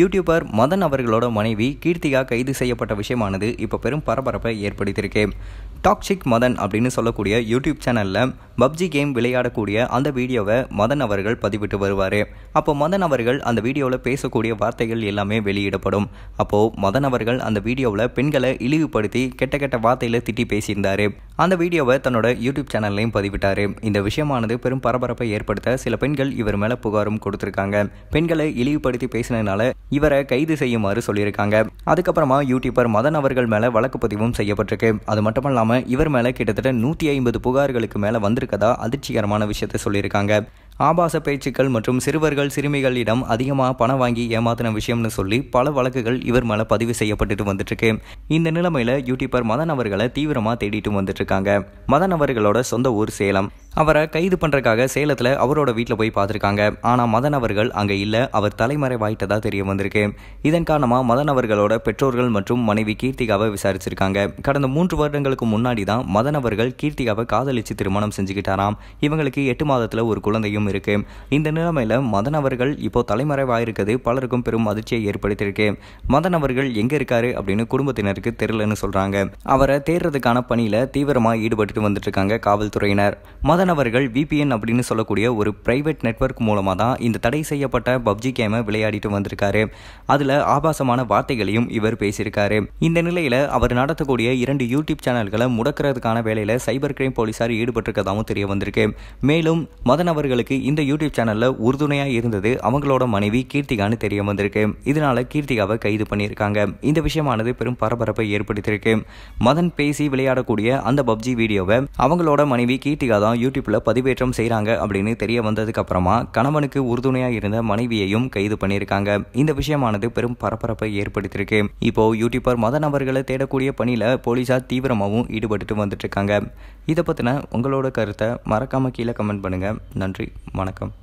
YouTuber Madan அவர்களோட மனைவி கீர்த்திகா கைது செய்யப்பட்ட விஷயமானது இப்போ பெரும் பரபரப்பை ஏற்படுத்தியிருக்கு டாக்ஸிக் மதன் அப்படின்னு சொல்லக்கூடிய யூடியூப் சேனலில் பப்ஜி கேம் விளையாடக்கூடிய அந்த வீடியோவை மதன் அவர்கள் பதிவிட்டு வருவார் அப்போ மதன் அவர்கள் அந்த வீடியோவில் பேசக்கூடிய வார்த்தைகள் எல்லாமே வெளியிடப்படும் அப்போது மதன் அவர்கள் அந்த வீடியோவில் பெண்களை இழிவுபடுத்தி கெட்ட கெட்ட வார்த்தையில் திட்டி பேசியிருந்தார் அந்த வீடியோவை தன்னோட யூடியூப் சேனல்லையும் பதிவிட்டார் இந்த விஷயமானது பெரும் பரபரப்பை ஏற்படுத்த சில பெண்கள் இவர் மேலே புகாரும் கொடுத்துருக்காங்க பெண்களை இழிவுபடுத்தி பேசினதுனால இவரை கைது செய்யுமாறு சொல்லியிருக்காங்க அதுக்கப்புறமா யூடியூபர் மதன் அவர்கள் மேலே வழக்கு பதிவும் செய்யப்பட்டிருக்கு அது மட்டும் இவர் மேலே கிட்டத்தட்ட நூற்றி ஐம்பது புகார்களுக்கு மேலே வந்திருக்கதா அதிர்ச்சிகரமான விஷயத்தை சொல்லியிருக்காங்க ஆபாச பேச்சுக்கள் மற்றும் சிறுவர்கள் சிறுமிகளிடம் அதிகமாக பணம் வாங்கி ஏமாத்தின விஷயம்னு சொல்லி பல வழக்குகள் இவர் மேலே பதிவு செய்யப்பட்டுட்டு வந்துட்டுருக்கு இந்த நிலைமையில் யூடியூபர் மதன் அவர்களை தீவிரமாக தேடிட்டு வந்துட்டுருக்காங்க மதன் அவர்களோட சொந்த ஊர் சேலம் அவரை கைது பண்ணுறக்காக சேலத்தில் அவரோட வீட்டில் போய் பார்த்துருக்காங்க ஆனால் மதன் அவர்கள் அங்கே இல்லை அவர் தலைமறைவாயிட்டதாக தெரிய வந்திருக்கு இதன் காரணமாக மதன் அவர்களோட பெற்றோர்கள் மற்றும் மனைவி கீர்த்திகாவை விசாரிச்சிருக்காங்க கடந்த மூன்று வருடங்களுக்கு முன்னாடி தான் மதன் அவர்கள் கீர்த்திகாவை காதலிச்சு திருமணம் செஞ்சுக்கிட்டாராம் இவங்களுக்கு எட்டு மாதத்தில் ஒரு குழந்தையும் இருக்கு இந்த நிலைமையில் மதன் அவர்கள் இப்போ தலைமறைவாயிருக்கிறது பலருக்கும் பெரும் அதிர்ச்சியை ஏற்படுத்தியிருக்கு மதன் அவர்கள் எங்கே இருக்காரு அப்படின்னு குடும்பத்தினருக்கு தெரியலன்னு சொல்கிறாங்க அவரை தேடுறதுக்கான பணியில் தீவிரமாக ஈடுபட்டு வந்துட்டு இருக்காங்க காவல்துறையினர் மதன் வயதானவர்கள் விபிஎன் அப்படின்னு சொல்லக்கூடிய ஒரு பிரைவேட் நெட்ஒர்க் மூலமாக தான் இந்த தடை செய்யப்பட்ட பப்ஜி கேமை விளையாடிட்டு வந்திருக்காரு அதில் ஆபாசமான வார்த்தைகளையும் இவர் பேசியிருக்காரு இந்த நிலையில் அவர் நடத்தக்கூடிய இரண்டு யூடியூப் சேனல்களை முடக்கிறதுக்கான வேலையில் சைபர் கிரைம் போலீஸார் ஈடுபட்டிருக்கதாகவும் தெரிய வந்திருக்கு மேலும் மதன் அவர்களுக்கு இந்த யூடியூப் சேனலில் உறுதுணையாக இருந்தது அவங்களோட மனைவி கீர்த்திகான்னு தெரிய வந்திருக்கு இதனால கீர்த்திகாவை கைது பண்ணியிருக்காங்க இந்த விஷயமானது பெரும் பரபரப்பை ஏற்படுத்தியிருக்கு மதன் பேசி விளையாடக்கூடிய அந்த பப்ஜி வீடியோவை அவங்களோட மனைவி கீர்த்திகா தான் யூடியூப்பில் பதிவேற்றம் செய்கிறாங்க அப்படின்னு தெரிய வந்ததுக்கப்புறமா கணவனுக்கு உறுதுணையாக இருந்த மனைவியையும் கைது பண்ணியிருக்காங்க இந்த விஷயமானது பெரும் பரபரப்பை ஏற்படுத்தியிருக்கு இப்போ யூடியூபர் மத நபர்களை தேடக்கூடிய பணியில் போலீஸார் தீவிரமாகவும் ஈடுபட்டு வந்துட்டு இருக்காங்க இதை பற்றின உங்களோட கருத்தை மறக்காமல் கீழே கமெண்ட் பண்ணுங்கள் நன்றி வணக்கம்